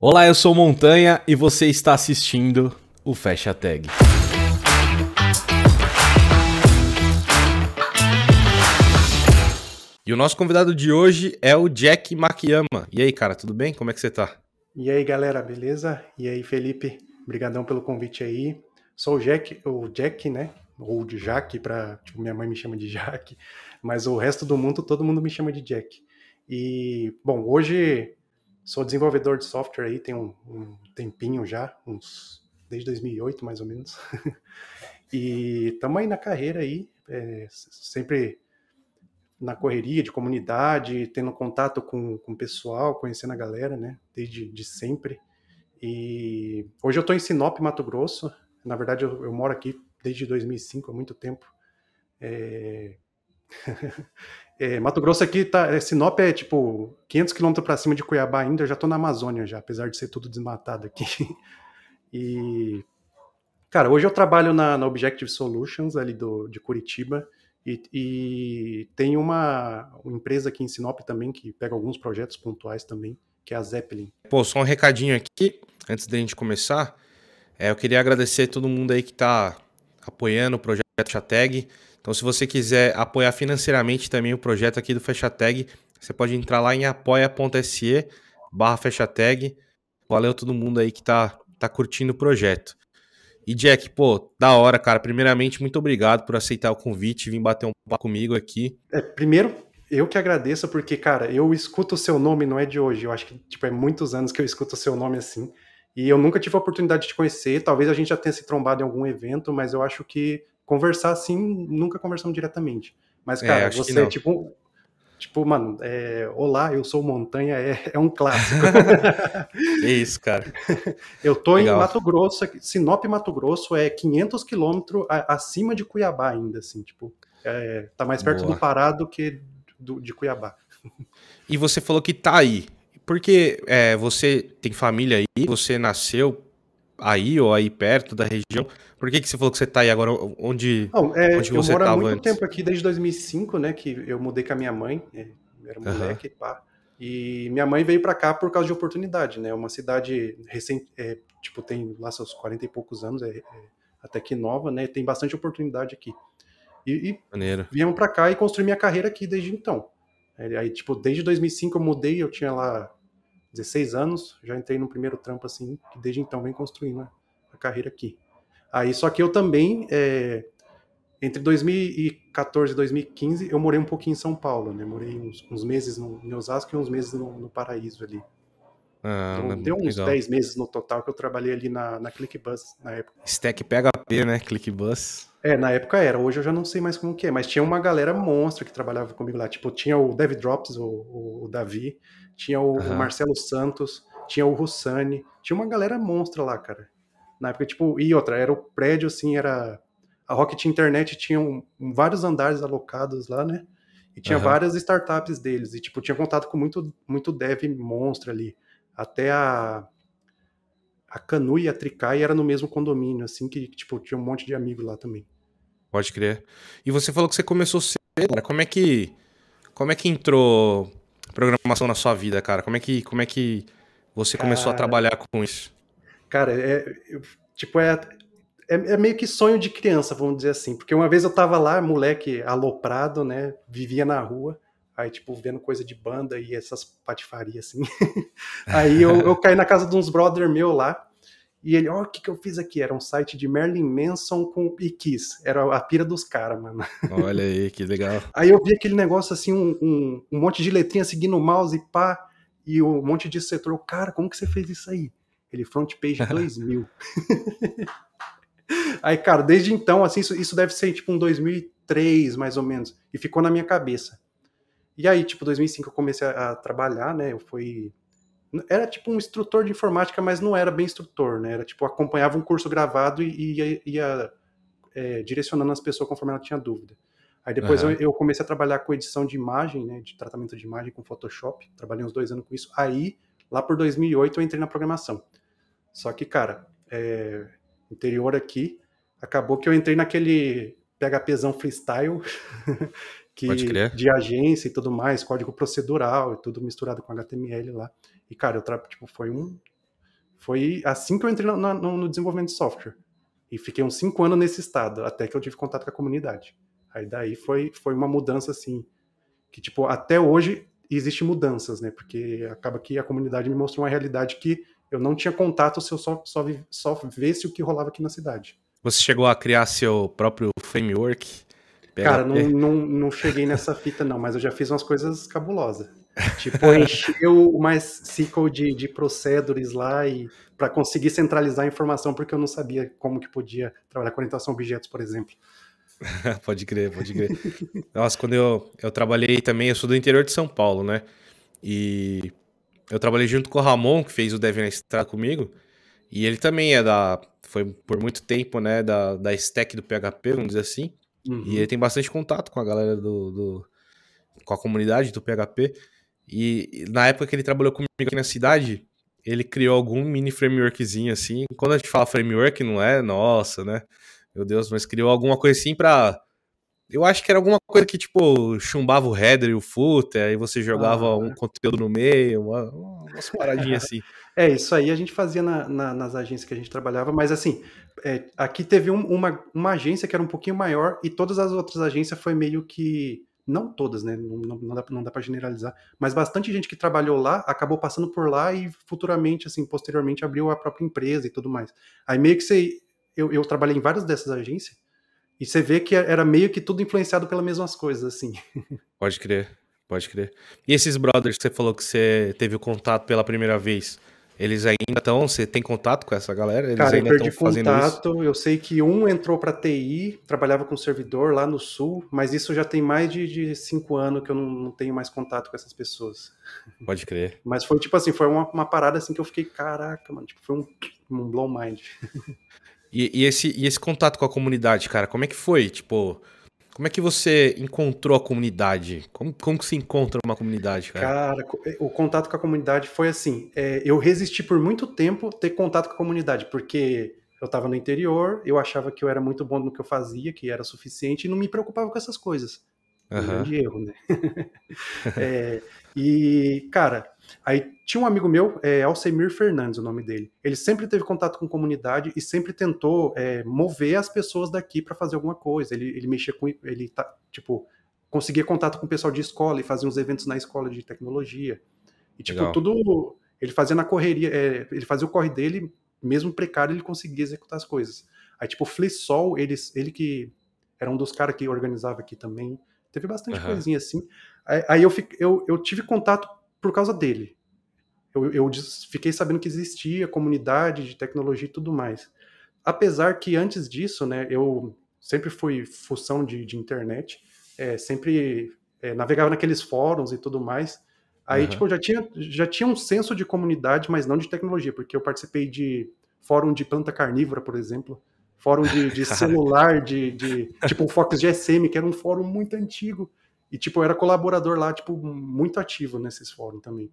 Olá, eu sou Montanha e você está assistindo o Fecha Tag. E o nosso convidado de hoje é o Jack Makiyama. E aí, cara, tudo bem? Como é que você tá? E aí, galera, beleza? E aí, Felipe, obrigadão pelo convite aí. Sou o Jack, o Jack, né? Ou de Jack, pra, tipo, minha mãe me chama de Jack, mas o resto do mundo, todo mundo me chama de Jack. E, bom, hoje Sou desenvolvedor de software aí, tem um, um tempinho já, uns desde 2008 mais ou menos. e estamos aí na carreira aí, é, sempre na correria de comunidade, tendo contato com, com o pessoal, conhecendo a galera, né? Desde de sempre. E hoje eu estou em Sinop, Mato Grosso. Na verdade, eu, eu moro aqui desde 2005, há muito tempo. É... É, Mato Grosso aqui tá. É, Sinop é tipo 500 quilômetros para cima de Cuiabá ainda. Eu já estou na Amazônia já, apesar de ser tudo desmatado aqui. E cara, hoje eu trabalho na, na Objective Solutions ali do, de Curitiba e, e tem uma, uma, empresa aqui em Sinop também que pega alguns projetos pontuais também, que é a Zeppelin. Pô, só um recadinho aqui antes da gente começar. É, eu queria agradecer todo mundo aí que está apoiando o projeto Fecha Tag. Então, se você quiser apoiar financeiramente também o projeto aqui do Fecha Tag, você pode entrar lá em apoia.se barra fechatag. Valeu todo mundo aí que tá, tá curtindo o projeto. E Jack, pô, da hora, cara. Primeiramente, muito obrigado por aceitar o convite e vir bater um papo comigo aqui. É, primeiro, eu que agradeço, porque, cara, eu escuto o seu nome, não é de hoje. Eu acho que, tipo, é muitos anos que eu escuto o seu nome assim. E eu nunca tive a oportunidade de te conhecer. Talvez a gente já tenha se trombado em algum evento, mas eu acho que conversar assim nunca conversamos diretamente. Mas, é, cara, é, você, tipo, Tipo, mano, é, olá, eu sou Montanha, é, é um clássico. é isso, cara. Eu tô Legal. em Mato Grosso, Sinop, Mato Grosso é 500 quilômetros acima de Cuiabá ainda, assim, tipo, é, tá mais perto Boa. do Pará do que do, de Cuiabá. E você falou que tá aí, porque é, você tem família aí, você nasceu, aí ou aí perto da região? Por que, que você falou que você está aí agora? Onde, Não, é, onde você estava antes? Eu moro há muito tempo aqui, desde 2005, né? Que eu mudei com a minha mãe, é, era moleque, pá. E minha mãe veio para cá por causa de oportunidade, né? É uma cidade recente, é, tipo, tem lá seus 40 e poucos anos, é, é, até que nova, né? Tem bastante oportunidade aqui. E, e viemos para cá e construí minha carreira aqui desde então. É, aí, tipo, desde 2005 eu mudei, eu tinha lá 16 anos, já entrei no primeiro trampo assim, que desde então vem construindo a carreira aqui. Aí, só que eu também, é, entre 2014 e 2015, eu morei um pouquinho em São Paulo, né? Morei uns, uns meses no, em Osasco e uns meses no, no Paraíso ali. Ah, então, deu uns legal. 10 meses no total que eu trabalhei ali na, na ClickBus na época. Stack pega né? Clickbus. É, na época era, hoje eu já não sei mais como que é, mas tinha uma galera monstra que trabalhava comigo lá, tipo, tinha o Dev Drops, o, o Davi, tinha o, uhum. o Marcelo Santos, tinha o Russani, tinha uma galera monstra lá, cara. Na época, tipo, e outra, era o prédio, assim, era... A Rocket Internet tinha um, vários andares alocados lá, né? E tinha uhum. várias startups deles, e, tipo, tinha contato com muito, muito dev monstro ali. Até a a Canu e a Tricai era no mesmo condomínio, assim, que, tipo, tinha um monte de amigo lá também. Pode crer. E você falou que você começou cedo, cara. Como é que. Como é que entrou programação na sua vida, cara? Como é que, como é que você cara... começou a trabalhar com isso? Cara, é. Tipo, é, é, é, meio que sonho de criança, vamos dizer assim. Porque uma vez eu tava lá, moleque aloprado, né? Vivia na rua. Aí, tipo, vendo coisa de banda e essas patifarias, assim. aí eu, eu, caí na casa de uns brother meu lá. E ele, ó, oh, o que, que eu fiz aqui? Era um site de Merlin Manson com e Kiss. Era a pira dos caras, mano. Olha aí, que legal. Aí eu vi aquele negócio assim, um, um, um monte de letrinha seguindo o mouse e pá, e um monte de setor. Cara, como que você fez isso aí? Ele, front page 2000. aí, cara, desde então, assim, isso, isso deve ser tipo um 2003, mais ou menos. E ficou na minha cabeça. E aí, tipo, 2005 eu comecei a, trabalhar, né? Eu fui era tipo um instrutor de informática, mas não era bem instrutor, né? Era tipo, acompanhava um curso gravado e ia, ia é, direcionando as pessoas conforme ela tinha dúvida. Aí depois uhum. eu, eu, comecei a trabalhar com edição de imagem, né? De tratamento de imagem com Photoshop. Trabalhei uns dois anos com isso. Aí, lá por 2008, eu entrei na programação. Só que, cara, é, interior aqui, acabou que eu entrei naquele PHPzão freestyle que de agência e tudo mais, código procedural e tudo misturado com HTML lá. E cara, eu tipo, foi um foi assim que eu entrei no, no, no desenvolvimento de software. E fiquei uns cinco anos nesse estado, até que eu tive contato com a comunidade. Aí daí foi, foi uma mudança assim, que tipo, até hoje existe mudanças, né? Porque acaba que a comunidade me mostrou uma realidade que eu não tinha contato se eu só, só, só visse o que rolava aqui na cidade. Você chegou a criar seu próprio framework Cara, não, não, não cheguei nessa fita, não, mas eu já fiz umas coisas cabulosas. Tipo, encheu mais ciclo de, de procedures lá e para conseguir centralizar a informação, porque eu não sabia como que podia trabalhar com orientação a objetos, por exemplo. pode crer, pode crer. Nossa, quando eu, eu trabalhei também, eu sou do interior de São Paulo, né? E eu trabalhei junto com o Ramon, que fez o Dev na Estrada comigo, e ele também é da. Foi por muito tempo, né? Da, da stack do PHP, vamos dizer assim. Uhum. E ele tem bastante contato com a galera do, do com a comunidade do PHP. E, na época que ele trabalhou comigo aqui na cidade, ele criou algum mini frameworkzinho assim. Quando a gente fala framework, não é, nossa, né? Meu Deus, mas criou alguma coisa assim para eu acho que era alguma coisa que, tipo, chumbava o header e o footer, aí você jogava ah, um conteúdo no meio, uma, umas paradinhas assim. É, isso aí a gente fazia na, na, nas agências que a gente trabalhava, mas assim, é, aqui teve um, uma, uma agência que era um pouquinho maior e todas as outras agências foi meio que. Não todas, né? Não, não dá, não dá para generalizar, mas bastante gente que trabalhou lá acabou passando por lá e futuramente, assim, posteriormente abriu a própria empresa e tudo mais. Aí meio que você. eu, eu trabalhei em várias dessas agências e você vê que era meio que tudo influenciado pelas mesmas coisas, assim. Pode crer, pode crer. E esses brothers que você falou que você teve o contato pela primeira vez, eles ainda estão, você tem contato com essa galera? Eles Cara, ainda estão fazendo contato, isso? Eu sei que um entrou para TI, trabalhava com servidor lá no sul, mas isso já tem mais de, de cinco anos que eu não, não, tenho mais contato com essas pessoas. Pode crer. Mas foi tipo assim, foi uma, uma parada assim que eu fiquei, caraca, mano, tipo, foi um, um blow mind. E, e, esse, e esse contato com a comunidade, cara, como é que foi? Tipo, como é que você encontrou a comunidade? Como, como que se encontra uma comunidade, cara? Cara, eh, o contato com a comunidade foi assim. É, eu resisti por muito tempo ter contato com a comunidade, porque eu estava no interior, eu achava que eu era muito bom no que eu fazia, que era suficiente, e não me preocupava com essas coisas. Uhum. Um grande erro, né? é, e, cara, Aí tinha um amigo meu, é, Alcemir Fernandes, o nome dele. Ele sempre teve contato com comunidade e sempre tentou é, mover as pessoas daqui para fazer alguma coisa. Ele, ele mexia com. Ele, tá, tipo, conseguia contato com o pessoal de escola e fazia uns eventos na escola de tecnologia. E, tipo, Legal. tudo. Ele fazia na correria, é, ele fazia o corre dele, mesmo precário, ele conseguia executar as coisas. Aí, tipo, o Flissol, ele, ele que era um dos caras que organizava aqui também. Teve bastante uhum. coisinha assim. Aí, aí eu, fico, eu, eu tive contato por causa dele. Eu, eu fiquei sabendo que existia comunidade de tecnologia e tudo mais. Apesar que antes disso, né, eu sempre fui função de, de internet, é, sempre é, navegava naqueles fóruns e tudo mais. Aí, uhum. tipo, eu já tinha, já tinha um senso de comunidade, mas não de tecnologia, porque eu participei de fórum de planta carnívora, por exemplo, fórum de, de celular, de, de tipo o Fox GSM, que era um fórum muito antigo. E, tipo, eu era colaborador lá, tipo, muito ativo nesses fóruns também.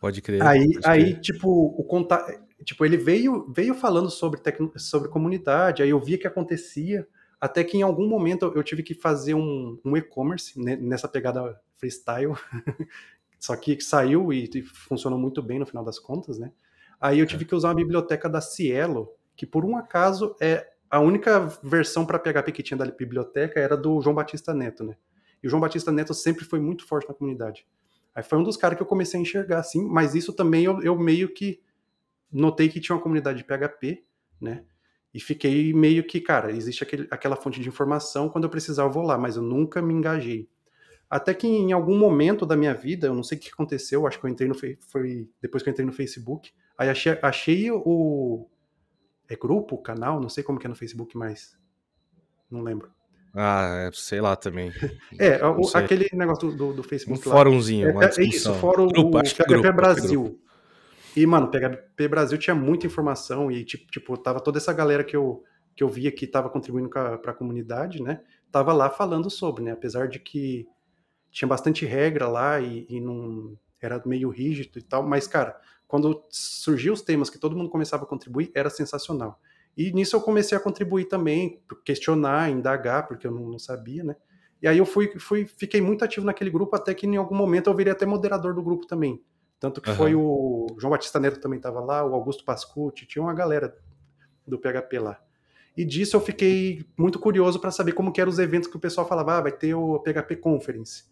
Pode crer. Aí, pode crer. aí tipo, o contato, tipo, ele veio, veio falando sobre, tec... sobre comunidade, aí eu via que acontecia, até que em algum momento eu tive que fazer um, um e-commerce né, nessa pegada freestyle, só que saiu e, e, funcionou muito bem no final das contas, né? Aí eu é. tive é. que usar uma biblioteca da Cielo, que por um acaso é a única versão para PHP que tinha da biblioteca era do João Batista Neto, né? E o João Batista Neto sempre foi muito forte na comunidade. Aí foi um dos caras que eu comecei a enxergar, assim, mas isso também eu, eu meio que notei que tinha uma comunidade de PHP, né? E fiquei meio que, cara, existe aquele, aquela fonte de informação, quando eu precisar eu vou lá, mas eu nunca me engajei. Até que em algum momento da minha vida, eu não sei o que aconteceu, acho que eu entrei no foi depois que eu entrei no Facebook, aí achei, achei o, é grupo, canal, não sei como que é no Facebook, mas não lembro. Ah, é, sei lá também. é, o, aquele negócio do, do, Facebook um lá. Fórumzinho, é, é isso, fórum grupo, o PHP é grupo, é Brasil. E, mano, PHP Brasil tinha muita informação e, tipo, tipo, tava toda essa galera que eu, que eu via que tava contribuindo para a comunidade, né? Tava lá falando sobre, né? Apesar de que tinha bastante regra lá e, e não era meio rígido e tal, mas, cara, quando surgiu os temas que todo mundo começava a contribuir, era sensacional. E nisso eu comecei a contribuir também, questionar, indagar, porque eu não, sabia, né? E aí eu fui, fui, fiquei muito ativo naquele grupo, até que em algum momento eu virei até moderador do grupo também. Tanto que uhum. foi o João Batista Neto também estava lá, o Augusto Pascucci, tinha uma galera do PHP lá. E disso eu fiquei muito curioso para saber como que eram os eventos que o pessoal falava, ah, vai ter o PHP Conference.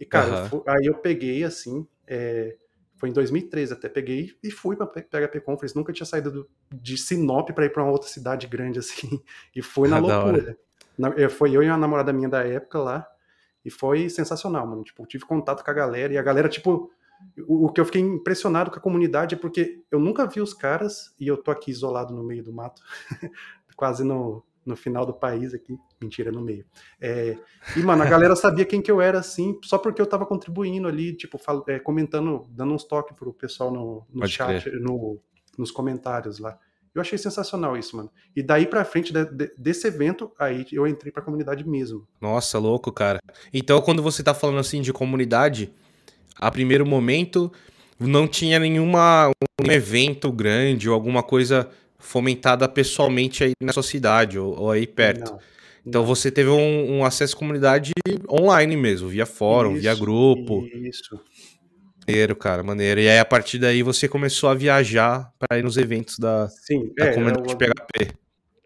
E cara, uhum. eu, aí eu peguei assim, é, foi em 2013 até peguei e fui para PHP Conference. Nunca tinha saído do, de Sinop para ir para uma outra cidade grande assim. E foi na loucura. Na, eh, foi eu e uma namorada minha da época lá. E foi sensacional, mano. Tipo, tive contato com a galera e a galera, tipo, o, o que eu fiquei impressionado com a comunidade é porque eu nunca vi os caras e eu tô aqui isolado no meio do mato, quase no no final do país aqui, mentira, no meio. É, e, mano, a galera sabia quem que eu era, assim, só porque eu tava contribuindo ali, tipo, fal, é, comentando, dando uns toques pro pessoal no, no chat, no, nos comentários lá. Eu achei sensacional isso, mano. E daí pra frente de, de, desse evento, aí eu entrei pra comunidade mesmo. Nossa, louco, cara. Então, quando você tá falando, assim, de comunidade, a primeiro momento não tinha nenhuma um evento grande ou alguma coisa fomentada pessoalmente aí na sua cidade ou, ou aí perto. Não, então não. você teve um, um, acesso à comunidade online mesmo, via fórum, isso, via grupo. Isso. Maneiro, cara, maneiro. E aí a partir daí você começou a viajar para ir nos eventos da, Sim, da é, comunidade é eu, PHP.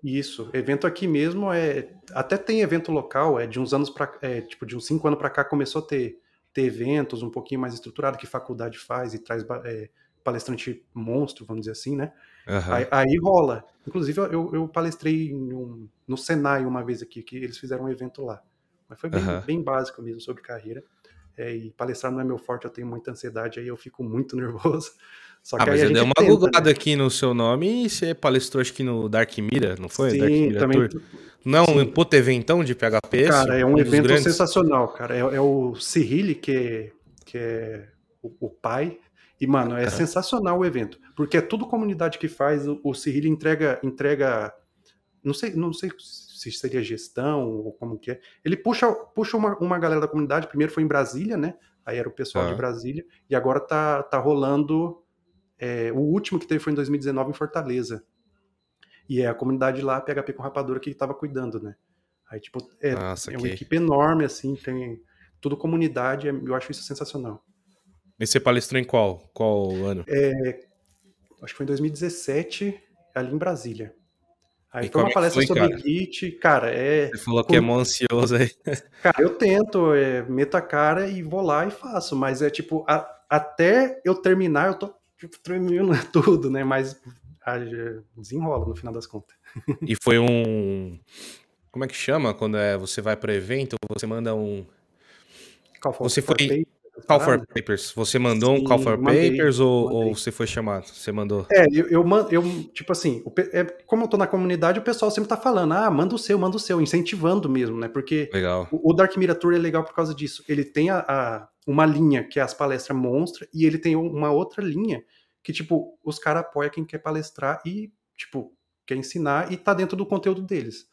Isso, evento aqui mesmo é até tem evento local, é de uns anos para é, tipo de uns cinco anos para cá começou a ter, ter eventos um pouquinho mais estruturado que faculdade faz e traz é, palestrante monstro, vamos dizer assim, né? Uhum. Aí, aí, rola. Inclusive, eu, eu palestrei um, no Senai uma vez aqui, que eles fizeram um evento lá. Mas foi bem, uhum. bem básico mesmo sobre carreira. É, e palestrar não é meu forte, eu tenho muita ansiedade, aí eu fico muito nervoso. Só ah, que ah, mas eu dei uma tenta, né? aqui no seu nome e você palestrou acho que no Dark Mira, não foi? Sim, Dark Mira também. Tour. Não, é um puto eventão de PHP. Cara, é um, um evento sensacional, cara. É, é o Cyril que é, que é o, o pai e, mano, é sensacional o evento. Porque é tudo comunidade que faz, o, o Cirilo entrega, entrega. Não sei, não sei se seria gestão ou como que é. Ele puxa, puxa uma, uma galera da comunidade, primeiro foi em Brasília, né? Aí era o pessoal ah. de Brasília, e agora tá, tá rolando. É, o último que teve foi em 2019 em Fortaleza. E é a comunidade lá, PHP com rapadura, que estava cuidando, né? Aí, tipo, é, Nossa, ah, é uma que... equipe enorme, assim, tem tudo comunidade, é, eu acho isso sensacional. E você palestrou em qual? Qual ano? É, acho que foi em 2017, ali em Brasília. Aí e foi uma é palestra foi, sobre cara? Git, cara, é... Você falou que é mó ansioso aí. Cara, eu tento, é, meto a cara e vou lá e faço, mas é tipo, a, até eu terminar, eu tô tipo, tremendo tudo, né, mas a, ah, desenrola no final das contas. E foi um... Como é que chama quando é, você vai para evento, você manda um... Qual foi? Você foi... Call for Papers. Você mandou Sim, um Call for mandei, Papers ou, ou você foi chamado? Você mandou? É, eu, eu, eu tipo assim, é, como eu tô na comunidade, o pessoal sempre tá falando, ah, manda o seu, manda o seu, incentivando mesmo, né? Porque legal. O, o Dark Mirror Tour é legal por causa disso. Ele tem a, a uma linha que é as palestras monstra e ele tem uma outra linha que, tipo, os caras apoiam quem quer palestrar e, tipo, quer ensinar e tá dentro do conteúdo deles.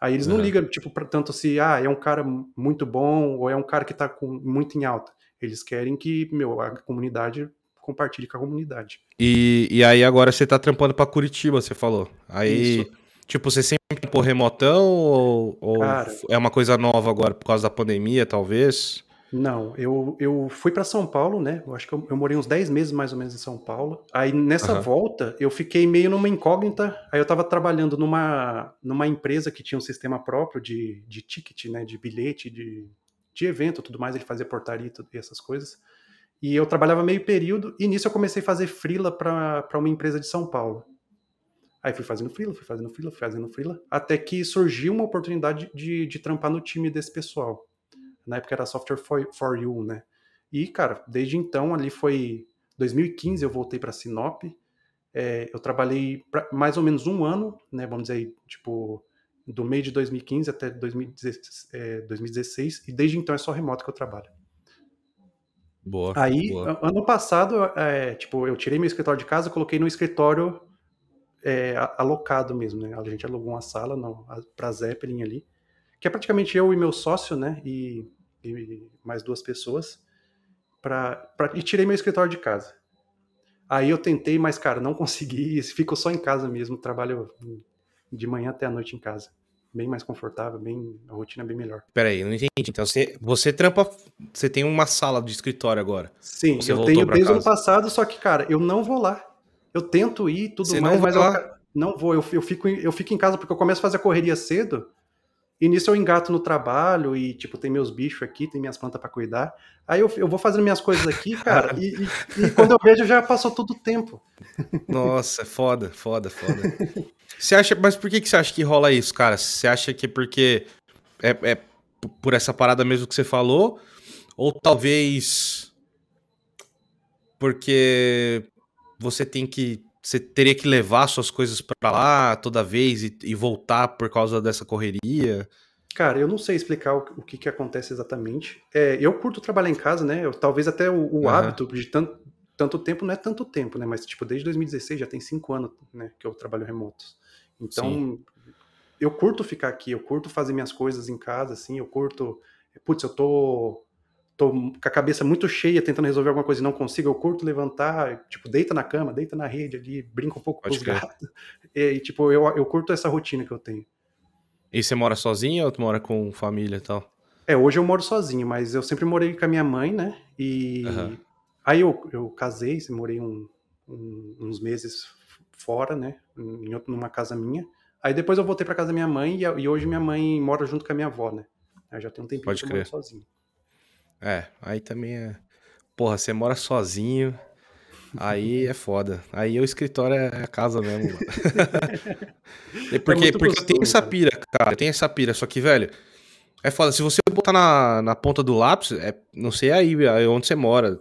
Aí eles uhum. não ligam, tipo, pra, tanto se, ah, é um cara muito bom ou é um cara que tá com, muito em alta eles querem que, meu, a comunidade compartilhe com a comunidade. E, e aí agora você tá trampando para Curitiba, você falou. Aí, Isso. tipo, você sempre por remotão ou, ou Cara, é uma coisa nova agora por causa da pandemia, talvez? Não, eu, eu fui para São Paulo, né? Eu acho que eu, eu, morei uns 10 meses mais ou menos em São Paulo. Aí nessa uhum. volta eu fiquei meio numa incógnita. Aí eu estava trabalhando numa, numa empresa que tinha um sistema próprio de, de ticket, né? De bilhete, de, de evento tudo mais, ele fazia portaria e, tudo, e essas coisas. E eu trabalhava meio período, e nisso eu comecei a fazer frila para uma empresa de São Paulo. Aí fui fazendo frila, fui fazendo frila, fui fazendo frila, até que surgiu uma oportunidade de, de trampar no time desse pessoal. Na época era Software for, for You, né? E, cara, desde então, ali foi 2015, eu voltei para Sinop. É, eu trabalhei pra, mais ou menos um ano, né? Vamos dizer, tipo, do meio de 2015 até 2016, é, e desde então é só remoto que eu trabalho. Boa. Aí, boa. ano passado, é, tipo, eu tirei meu escritório de casa, coloquei no escritório é, alocado mesmo, né? A gente alugou uma sala não, pra Zeppelin ali, que é praticamente eu e meu sócio, né? E, e mais duas pessoas. Pra, pra, e tirei meu escritório de casa. Aí eu tentei, mas, cara, não consegui. Fico só em casa mesmo, trabalho de manhã até a noite em casa bem mais confortável, bem a rotina é bem melhor. Peraí, não entendi. Então você, você trampa, você tem uma sala de escritório agora? Sim, eu tenho desde o ano passado, só que cara, eu não vou lá. Eu tento ir, tudo você mais, não mas eu, não vou. Eu, eu, fico, eu fico em casa porque eu começo a fazer a correria cedo. E nisso eu engato no trabalho e, tipo, tem meus bichos aqui, tem minhas plantas para cuidar. Aí eu, eu vou fazendo minhas coisas aqui, cara, e, e, e, quando eu vejo já passou todo o tempo. Nossa, é foda, foda, foda. Você acha, mas por que, que você acha que rola isso, cara? Você acha que é porque é, é por essa parada mesmo que você falou? Ou talvez porque você tem que você teria que levar suas coisas para lá toda vez e, e, voltar por causa dessa correria? Cara, eu não sei explicar o, o que, que acontece exatamente. É, eu curto trabalhar em casa, né? Eu, talvez até o, o uhum. hábito de tanto, tanto tempo não é tanto tempo, né? Mas, tipo, desde 2016 já tem cinco anos né, que eu trabalho remoto. Então, Sim. eu curto ficar aqui, eu curto fazer minhas coisas em casa, assim, eu curto. Putz, eu tô tô com a cabeça muito cheia tentando resolver alguma coisa e não consigo, eu curto levantar, tipo, deita na cama, deita na rede ali, brinca um pouco Pode com os gatos. E, tipo, eu, eu curto essa rotina que eu tenho. E você mora sozinho ou tu mora com família e tal? É, hoje eu moro sozinho, mas eu sempre morei com a minha mãe, né? E uhum. aí eu, eu casei, morei um, um, uns meses fora, né? Em, numa casa minha. Aí depois eu voltei para casa da minha mãe e, e, hoje minha mãe mora junto com a minha avó, né? Eu já tem um tempinho Pode que eu moro sozinho. É, aí também é. Porra, você mora sozinho. Aí é foda. Aí o escritório é a é casa mesmo. É porque é porque gostoso, eu tenho essa pira, cara. Eu tenho essa pira. Só que, velho, é foda. Se você botar na, na ponta do lápis, é, não sei aí é, onde você mora.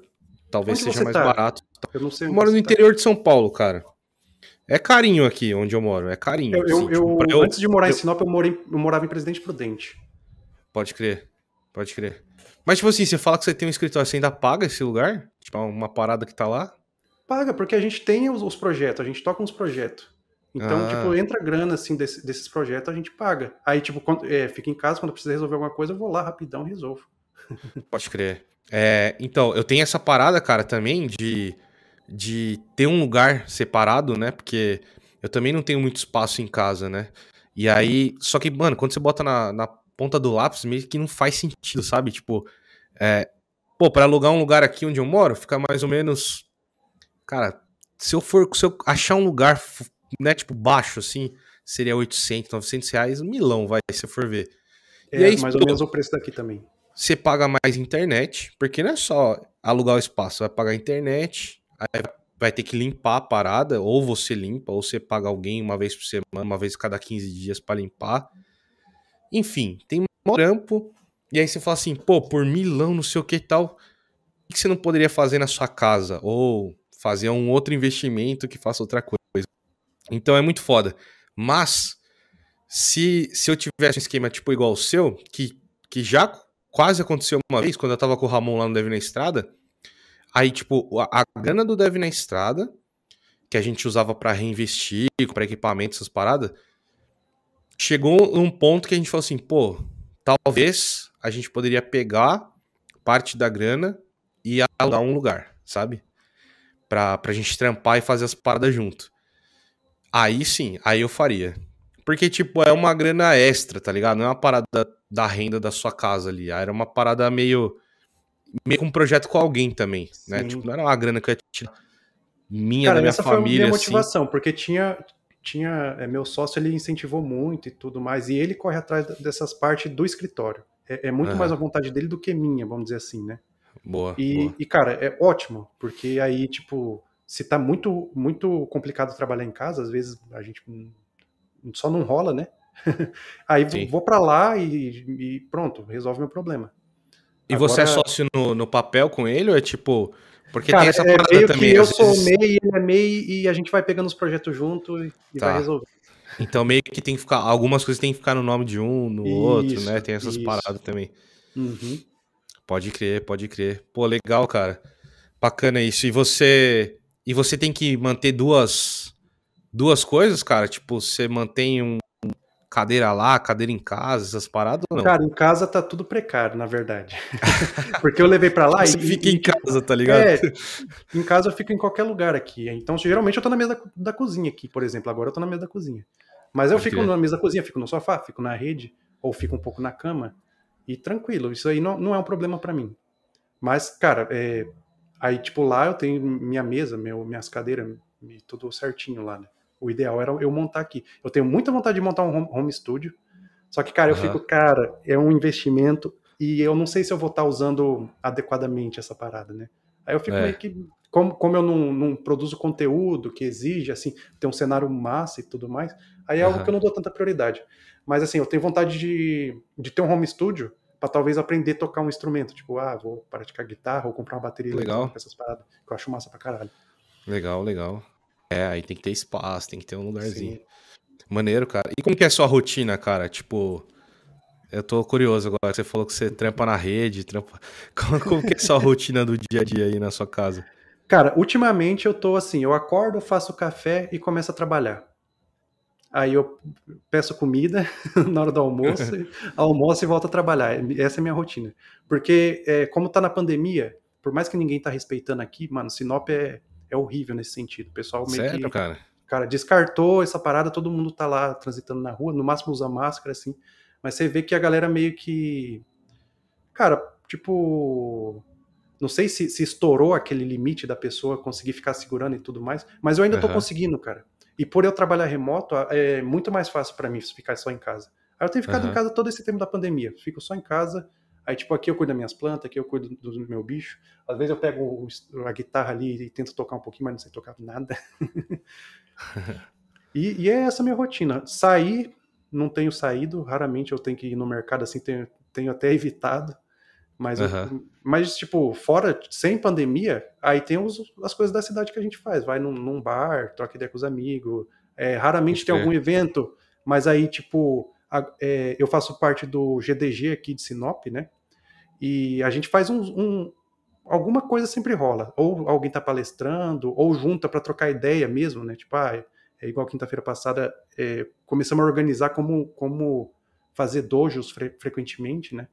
Talvez onde seja mais tá? barato. Eu não sei eu moro no tá. interior de São Paulo, cara. É carinho aqui onde eu moro. É carinho. Eu, assim, tipo, eu, tipo, eu antes de morar em Sinop, eu, morei, eu morava em Presidente Prudente. Pode crer. Pode crer. Mas, tipo assim, você fala que você tem um escritório, você ainda paga esse lugar? Tipo, é uma parada que tá lá? Paga, porque a gente tem os, os projetos, a gente toca uns projetos. Então, ah. tipo, entra grana, assim, desse, desses projetos, a gente paga. Aí, tipo, quando, é, fica em casa, quando precisa resolver alguma coisa, eu vou lá rapidão e resolvo. Pode crer. É, então, eu tenho essa parada, cara, também de, de ter um lugar separado, né? Porque eu também não tenho muito espaço em casa, né? E aí, só que, mano, quando você bota na, na ponta do lápis, meio que não faz sentido, sabe? Tipo, é, pô, para alugar um lugar aqui onde eu moro, fica mais ou menos. Cara, se eu for. Se eu achar um lugar, né, tipo, baixo, assim, seria 800, 900 reais, milão, vai, se for ver. É, e aí, mais ou menos o preço daqui também. Você paga mais internet, porque não é só alugar o espaço, vai pagar internet, aí vai ter que limpar a parada, ou você limpa, ou você paga alguém uma vez por semana, uma vez cada 15 dias para limpar. Enfim, tem um trampo. E aí você fala assim, pô, por milão, não sei o que e tal, o que você não poderia fazer na sua casa? Ou fazer um outro investimento que faça outra coisa. Então é muito foda. Mas, se, se eu tivesse um esquema tipo igual o seu, que, que já quase aconteceu uma vez, quando eu tava com o Ramon lá no Dev na Estrada, aí, tipo, a, a grana do Dev na Estrada, que a gente usava para reinvestir, para equipamento, essas paradas, chegou num ponto que a gente falou assim, pô, talvez a gente poderia pegar parte da grana e alugar um lugar, sabe? Pra, pra gente trampar e fazer as paradas junto. Aí sim, aí eu faria. Porque, tipo, é uma grana extra, tá ligado? Não é uma parada da renda da sua casa ali. Ah, era uma parada meio. meio com um projeto com alguém também, né? Sim. Tipo, não era uma grana que eu ia tirar minha, Cara, da minha essa família. Foi a minha assim. motivação, assim. porque tinha. tinha é, meu sócio, ele incentivou muito e tudo mais. E ele corre atrás dessas partes do escritório. É, é muito uhum. mais a vontade dele do que minha, vamos dizer assim, né? Boa e, boa. e, cara, é ótimo, porque aí, tipo, se tá muito, muito complicado trabalhar em casa, às vezes a gente só não rola, né? aí Sim. vou para lá e, e, pronto, resolve meu problema. E Agora... você é sócio no, no papel com ele ou é tipo. Porque cara, tem essa é meio também. Que eu vezes... sou MEI, ele é MEI e a gente vai pegando os projetos junto e, tá. vai resolver. Então meio que tem que ficar. Algumas coisas tem que ficar no nome de um, no isso, outro, né? Tem essas isso. paradas também. Uhum. Pode crer, pode crer. Pô, legal, cara. Bacana isso. E você. E você tem que manter duas. Duas coisas, cara? Tipo, você mantém um, cadeira lá, cadeira em casa, essas paradas ou não? Cara, em casa tá tudo precário, na verdade. Porque eu levei para lá Você e. Fica em casa, tá ligado? É, em casa eu fico em qualquer lugar aqui. Então, geralmente eu tô na mesa da, da cozinha aqui, por exemplo. Agora eu tô na mesa da cozinha. Mas eu fico na mesa da cozinha, fico no sofá, fico na rede, ou fico um pouco na cama. E tranquilo, isso aí não, não é um problema para mim. Mas, cara, é, aí, tipo, lá eu tenho minha mesa, meu, minhas cadeiras, tudo certinho lá, né? O ideal era eu montar aqui. Eu tenho muita vontade de montar um home, home studio. Só que, cara, eu fico, cara, é um investimento e eu não sei se eu vou estar tá usando adequadamente essa parada, né? Aí eu fico é. meio que. Como, como eu não, não, produzo conteúdo que exige, assim, ter um cenário massa e tudo mais, aí é uhum. algo que eu não dou tanta prioridade. Mas, assim, eu tenho vontade de, de ter um home studio para talvez aprender a tocar um instrumento. Tipo, ah, vou praticar guitarra ou comprar uma bateria legal. essas paradas, que eu acho massa pra caralho. Legal, legal. É, aí tem que ter espaço, tem que ter um lugarzinho. Sim. Maneiro, cara. E como que é a sua rotina, cara? Tipo, eu tô curioso agora. Você falou que você trampa na rede, trampa. Como, como que é a sua rotina do dia a dia aí na sua casa? Cara, ultimamente eu tô assim, eu acordo, faço café e começo a trabalhar. Aí eu peço comida na hora do almoço, almoço e volto a trabalhar. Essa é a minha rotina. Porque é, como tá na pandemia, por mais que ninguém tá respeitando aqui, mano, Sinop é é horrível nesse sentido. O pessoal meio Sério, que, cara? Cara, descartou essa parada, todo mundo tá lá transitando na rua, no máximo usa máscara, assim. Mas você vê que a galera meio que. Cara, tipo. Não sei se, se estourou aquele limite da pessoa conseguir ficar segurando e tudo mais, mas eu ainda uhum. tô conseguindo, cara. E por eu trabalhar remoto, é muito mais fácil para mim ficar só em casa. Aí eu tenho ficado uhum. em casa todo esse tempo da pandemia. Fico só em casa, Aí, tipo, aqui eu cuido das minhas plantas, aqui eu cuido do meu bicho. Às vezes eu pego a guitarra ali e tento tocar um pouquinho, mas não sei tocar nada. e, e, é essa minha rotina. Sair, não tenho saído, raramente eu tenho que ir no mercado assim, tenho, tenho até evitado. Mas, uhum. eu, mas, tipo, fora, sem pandemia, aí tem os, as coisas da cidade que a gente faz. Vai num, num bar, troca ideia com os amigos. É, raramente tem algum evento, mas aí, tipo, a, é, eu faço parte do GDG aqui de Sinop, né? E a gente faz um, um alguma coisa sempre rola. Ou alguém está palestrando, ou junta para trocar ideia mesmo, né? Tipo, ah, é igual quinta-feira passada, é, começamos a organizar como, como fazer dojos fre frequentemente, né?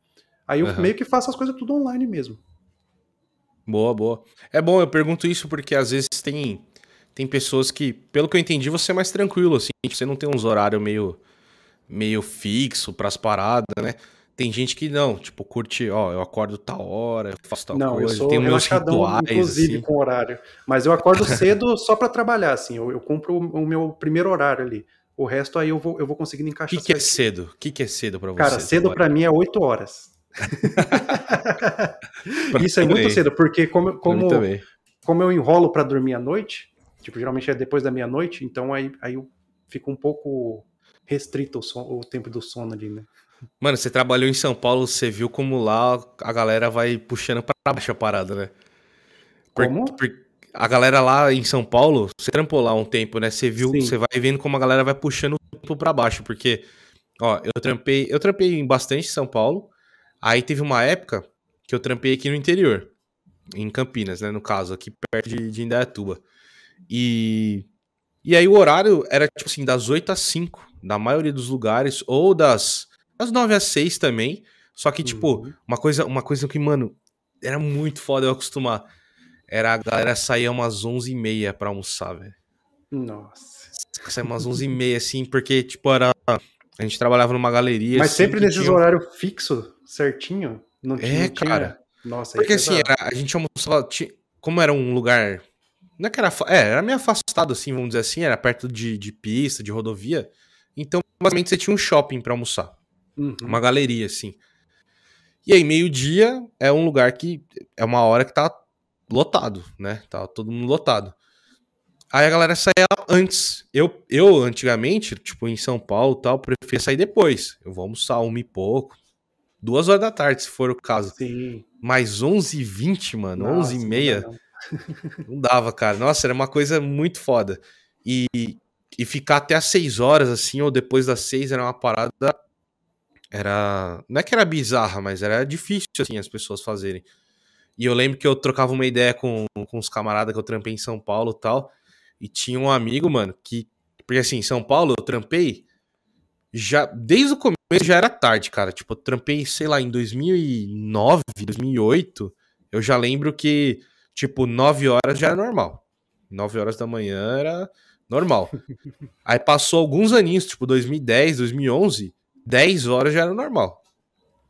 Aí eu uhum. meio que faço as coisas tudo online mesmo. Boa, boa. É bom, eu pergunto isso porque às vezes tem, tem pessoas que, pelo que eu entendi, você é mais tranquilo, assim, tipo, você não tem uns horários meio, meio fixo para as paradas, né? Tem gente que não, tipo, curte, ó, eu acordo tal hora, eu faço tal não, coisa, eu sou tenho meus rituais. Inclusive assim. com horário. Mas eu acordo cedo só para trabalhar, assim, eu, eu cumpro o, meu primeiro horário ali. O resto aí eu vou, eu vou conseguindo encaixar. O que, que é cedo? O que, que é cedo para você? Cara, cedo para mim é 8 horas. Isso é muito cedo, porque como, como, como eu enrolo para dormir à noite, tipo, geralmente é depois da meia-noite, então aí, aí eu fico um pouco restrito o, son, o tempo do sono ali, né? Mano, você trabalhou em São Paulo, você viu como lá a galera vai puxando pra baixo a parada, né? Por, como? Por, a galera lá em São Paulo, você trampou lá um tempo, né? Você viu, Sim. você vai vendo como a galera vai puxando o tempo pra baixo, porque, ó, eu trampei, eu trampei em bastante São Paulo, aí teve uma época que eu trampei aqui no interior, em Campinas, né? No caso, aqui perto de, de Indaiatuba. E, e aí o horário era, tipo assim, das 8 às 5, da maioria dos lugares, ou das as 9 às 6 também. Só que, tipo, uhum. uma coisa, uma coisa que, mano, era muito foda eu acostumar. Era a galera sair umas 11 e meia pra almoçar, velho. Nossa. Sair umas 11 e meia, assim, porque, tipo, era. A gente trabalhava numa galeria. Mas assim, sempre nesses tinha... horário fixo, certinho. Não é, tinha. É, cara. Tinha... Nossa, Porque é assim, era, a gente almoçava. Tinha... Como era um lugar. Não é que era. É, era meio afastado, assim, vamos dizer assim. Era perto de, de pista, de rodovia. Então, basicamente, você tinha um shopping pra almoçar. Uhum. Uma galeria, assim. E aí, meio-dia é um lugar que é uma hora que tá lotado, né? Tá todo mundo lotado. Aí a galera saía antes. Eu, eu antigamente, tipo, em São Paulo e tal, preferia sair depois. Eu vou almoçar uma e pouco. Duas horas da tarde, se for o caso. Sim. Mas 11h20, mano, 11h30. Não, não dava, cara. Nossa, era uma coisa muito foda. E, e ficar até as 6 horas, assim, ou depois das 6 era uma parada era. Não é que era bizarra, mas era difícil, assim, as pessoas fazerem. E eu lembro que eu trocava uma ideia com, com os camaradas que eu trampei em São Paulo e tal. E tinha um amigo, mano, que. Porque assim, em São Paulo eu trampei. Já, desde o começo já era tarde, cara. Tipo, eu trampei, sei lá, em 2009, 2008. Eu já lembro que, tipo, 9 horas já era normal. 9 horas da manhã era normal. Aí passou alguns aninhos, tipo 2010, 2011, 10 horas já era normal.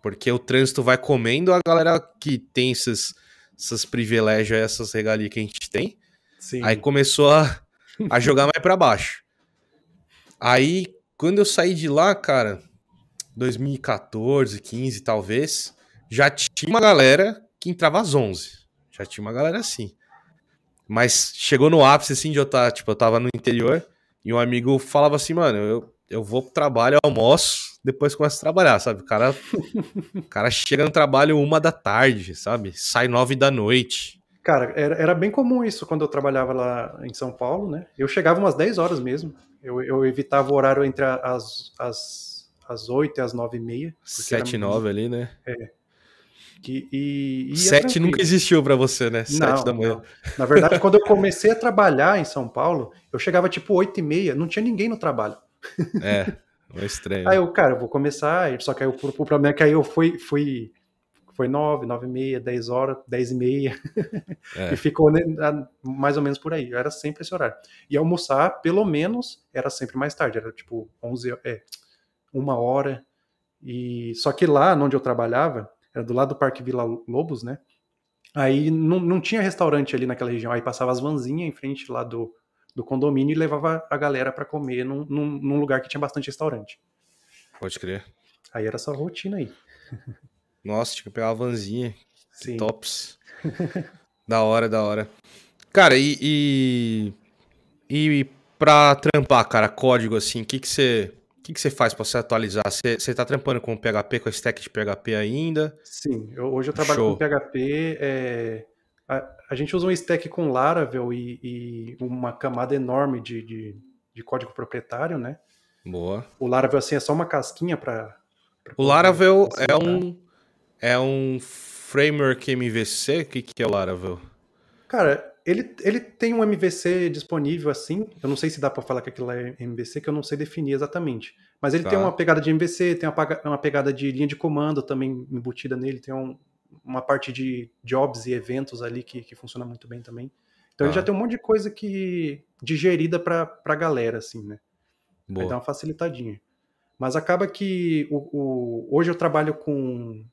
Porque o trânsito vai comendo a galera que tem esses, esses privilégios, essas regalias que a gente tem. Sim. Aí começou a, a jogar mais para baixo. Aí, quando eu saí de lá, cara, 2014, 15 talvez, já tinha uma galera que entrava às 11. Já tinha uma galera assim. Mas chegou no ápice, assim, de eu estar, tá, tipo, eu tava no interior e um amigo falava assim, mano, eu, eu vou pro trabalho, eu almoço, depois começa a trabalhar, sabe? O cara, o cara chega no trabalho uma da tarde, sabe? Sai nove da noite. Cara, era, era bem comum isso quando eu trabalhava lá em São Paulo, né? Eu chegava umas 10 horas mesmo. Eu, eu evitava o horário entre as, as, as 8 e as 9 e meia. 7 e 9 ali, né? É. Que, e, e é sete nunca existiu para você, né? Não, sete da manhã. Não. Na verdade, quando eu comecei a trabalhar em São Paulo, eu chegava tipo oito e meia, não tinha ninguém no trabalho. É. Uma é estreia. Aí né? eu, cara, eu vou começar, só que aí eu, o problema é que aí eu fui, fui foi 9, 9 e meia, 10 horas, 10 e meia, é. e ficou né, mais ou menos por aí, era sempre esse horário. E almoçar, pelo menos, era sempre mais tarde, era tipo 11, é, uma hora, e só que lá onde eu trabalhava, era do lado do Parque Vila Lobos, né, aí não, não tinha restaurante ali naquela região, aí passava as vanzinhas em frente lá do, do condomínio e levava a galera para comer num, num, num, lugar que tinha bastante restaurante. Pode crer. Aí era só rotina aí. Nossa, tinha que pegar uma vanzinha. Sim. Tops. da hora, da hora. Cara, e. E, e pra trampar, cara, código assim, o que que você. O que, que você faz para se atualizar? Você está trampando com PHP, com a stack de PHP ainda? Sim, eu, hoje eu trabalho Show. com PHP, é, a, gente usa um stack com Laravel e, e uma camada enorme de, de, de, código proprietário, né? Boa. O Laravel, assim, é só uma casquinha para... O Laravel é um, é um framework MVC? O que, que é o Laravel? Cara, ele, ele tem um MVC disponível assim. Eu não sei se dá para falar que aquilo é MVC, que eu não sei definir exatamente. Mas ele tá. tem uma pegada de MVC, tem uma, uma pegada de linha de comando também embutida nele, tem um, uma parte de jobs e eventos ali que, que funciona muito bem também. Então ah. ele tá. já tem um monte de coisa que digerida para a galera, assim, né? Boa. Vai dar uma facilitadinha. Mas acaba que o, o hoje eu trabalho com.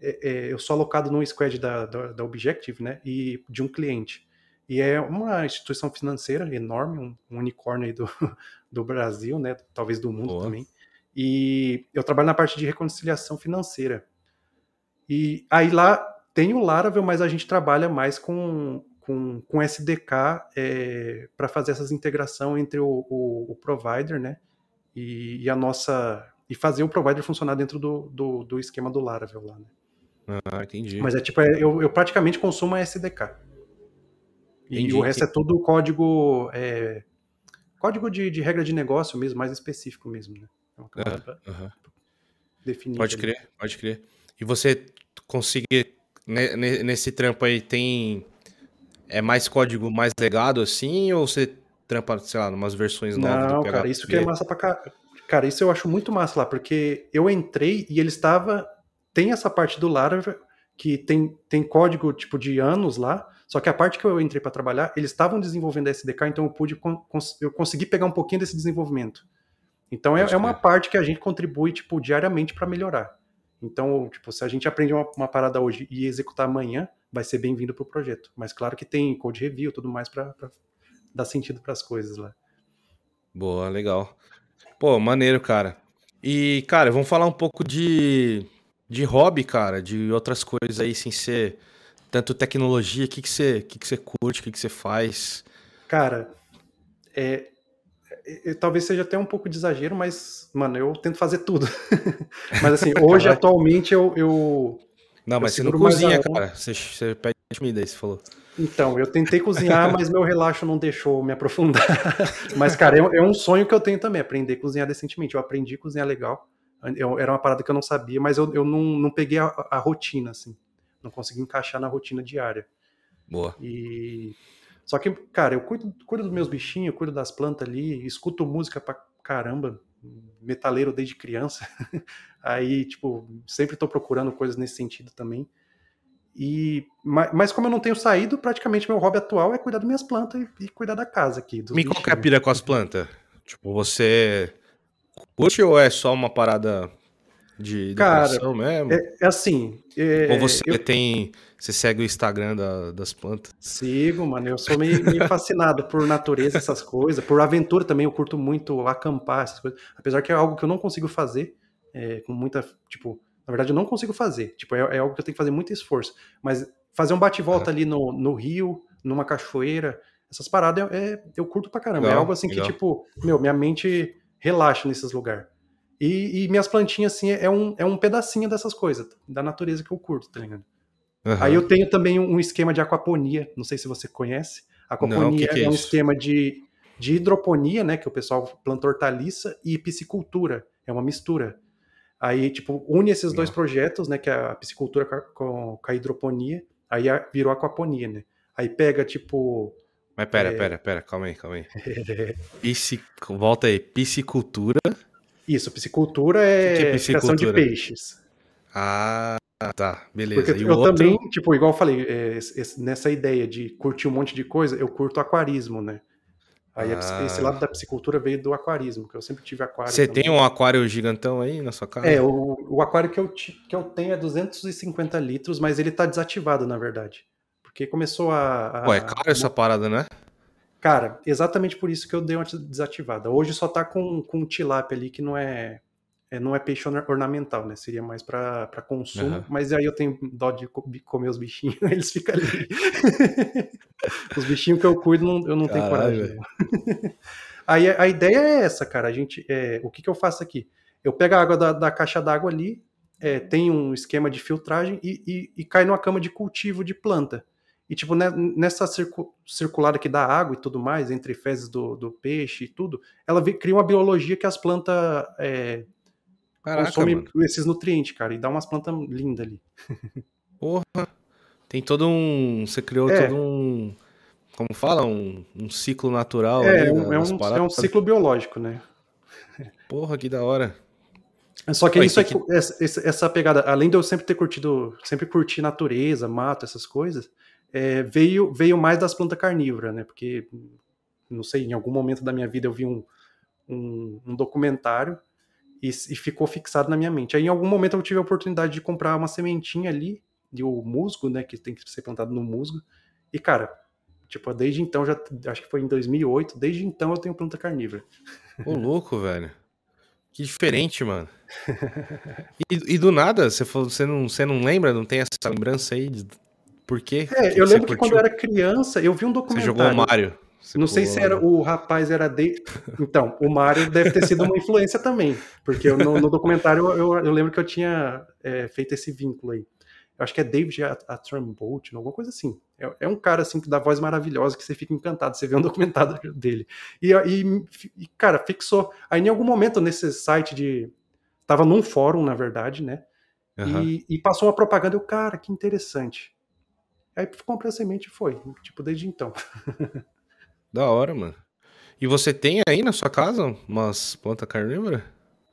É, é, eu sou alocado num squad da, da, da, Objective, né? E de um cliente. E é uma instituição financeira enorme, um, um unicórnio aí do, do Brasil, né? Talvez do mundo Boa. também. E eu trabalho na parte de reconciliação financeira. E aí lá tem o Laravel, mas a gente trabalha mais com, com, com SDK é, para fazer essas integração entre o, o, o provider, né? E, e, a nossa. E fazer o provider funcionar dentro do, do, do esquema do Laravel lá, né? Ah, entendi. Mas é tipo, é, eu, eu praticamente consumo a SDK. Entendi. E o resto é todo código. É, código de, de, regra de negócio mesmo, mais específico mesmo, né? É uma uh -huh. definida. Pode crer, ali. pode crer. E você conseguir né, nesse trampo aí tem é mais código mais legado assim ou você trampa, sei lá, umas versões novas Não, do PHP? cara, isso que é massa pra caralho. Cara, isso eu acho muito massa lá, porque eu entrei e ele estava tem essa parte do Laravel que tem, tem código tipo de anos lá, só que a parte que eu entrei para trabalhar, eles estavam desenvolvendo a SDK, então eu pude eu consegui pegar um pouquinho desse desenvolvimento. Então é, é, uma parte que a gente contribui tipo diariamente para melhorar. Então, tipo, se a gente aprende uma, uma parada hoje e executar amanhã, vai ser bem-vindo para o projeto. Mas claro que tem code review tudo mais para dar sentido para as coisas lá. Boa, legal. Pô, maneiro, cara. E, cara, vamos falar um pouco de, de hobby, cara, de outras coisas aí, sem ser tanto tecnologia. O que, que, você, que, que você curte, o que, que você faz? Cara, é, eu, talvez seja até um pouco de exagero, mas, mano, eu tento fazer tudo. mas assim, hoje, atualmente, eu. eu não, mas você não cozinha, cara. Você, você pede comida aí, você falou. Então, eu tentei cozinhar, mas meu relaxo não deixou me aprofundar. mas, cara, é, é, um sonho que eu tenho também, aprender a cozinhar decentemente. Eu aprendi a cozinhar legal. Eu, era uma parada que eu não sabia, mas eu, eu não, não peguei a, a rotina, assim. Não consegui encaixar na rotina diária. Boa. E só que, cara, eu cuido, cuido dos meus bichinhos, cuido das plantas ali, escuto música pra caramba, metaleiro desde criança. Aí, tipo, sempre tô procurando coisas nesse sentido também. E, mas, mas, como eu não tenho saído, praticamente meu hobby atual é cuidar das minhas plantas e, e cuidar da casa aqui. Me qual é a pira com as plantas? Tipo, você curte ou é só uma parada de depressão Cara, mesmo? É, é assim. É, Ou você eu... tem. Você segue o Instagram da, das plantas? Sigo, mano. Eu sou meio, meio fascinado por natureza, essas coisas. Por aventura também, eu curto muito acampar, essas coisas. Apesar que é algo que eu não consigo fazer. É, com muita. Tipo, na verdade, eu não consigo fazer. Tipo, é, é algo que eu tenho que fazer muito esforço. Mas fazer um bate-volta é. ali no, no rio, numa cachoeira, essas paradas é, é eu curto pra caramba. Legal, é algo assim legal. que, tipo, meu, minha mente relaxa nesses lugares. E, e, minhas plantinhas, assim, é um, é um pedacinho dessas coisas, da natureza que eu curto, tá ligado? Uhum. Aí eu tenho também um esquema de aquaponia, não sei se você conhece. Aquaponia não, que que é, é um esquema de, de hidroponia, né? Que o pessoal planta hortaliça e piscicultura, é uma mistura. Aí, tipo, une esses dois projetos, né? Que é a piscicultura com, com a hidroponia, aí virou aquaponia, né? Aí pega, tipo, mas pera, é... pera, pera, calma aí, calma aí. Volta aí, piscicultura. Isso, piscicultura é, que que é piscicultura? criação de peixes. Ah, tá, beleza. Porque e eu outro... também, tipo, igual eu falei, é, nessa ideia de curtir um monte de coisa, eu curto aquarismo, né? Aí ah. esse lado da piscicultura veio do aquarismo, que eu sempre tive aquário. Você também. tem um aquário gigantão aí na sua casa? É, o, o aquário que eu, que eu tenho é 250 litros, mas ele tá desativado, na verdade. Porque começou a. a Ué, é caro a... essa parada, né? Cara, exatamente por isso que eu dei uma desativada. Hoje só tá com, com tilápia ali, que não é, é não é peixe ornamental, né? Seria mais para consumo, uhum. mas aí eu tenho dó de comer os bichinhos, eles ficam ali. os bichinhos que eu cuido, não, eu não Caralho, tenho coragem. aí a ideia é essa, cara. A gente, é, o que, que eu faço aqui? Eu pego a água da, da caixa d'água ali, é, tem um esquema de filtragem e, e, e cai numa cama de cultivo de planta. E, tipo, né, nessa circulada que dá água e tudo mais, entre fezes do, do peixe e tudo, ela cria uma biologia que as plantas é, consomem esses nutrientes, cara, e dá umas plantas lindas ali. Porra! Tem todo um. Você criou é. todo um. Como fala? Um, um ciclo natural. É, ali, é um, é, um, é um ciclo biológico, né? Porra, que da hora. Só que Oi, isso é aqui, que... essa, essa pegada, além de eu sempre ter curtido, sempre curtir natureza, mato, essas coisas, é, veio, veio mais das plantas carnívoras, né? Porque, não sei, em algum momento da minha vida eu vi um, um, um documentário e, e, ficou fixado na minha mente. Aí, em algum momento, eu tive a oportunidade de comprar uma sementinha ali, de o musgo, né? Que tem que ser plantado no musgo. E, cara, tipo, desde então, já acho que foi em 2008, desde então eu tenho planta carnívora. Ô, louco, velho. Que diferente, mano. E, e do nada, você, falou, você, não, você não lembra, não tem essa lembrança aí de por quê? É, que eu que lembro que quando eu era criança, eu vi um documentário. Você jogou o Mario. Você não sei se era o rapaz era de. Então, o Mario deve ter sido uma influência também, porque eu, no, no, documentário eu, eu, lembro que eu tinha é, feito esse vínculo aí. Eu acho que é David Atrambolt, alguma coisa assim. É, é, um cara assim da voz maravilhosa que você fica encantado, você vê um documentário dele. E, e, e cara, fixou. Aí em algum momento nesse site de tava num fórum, na verdade, né? Uhum. E, e, passou uma propaganda, eu, cara, que interessante. Aí comprei a semente e foi. Tipo, desde então. da hora, mano. E você tem aí na sua casa umas plantas carnívoras?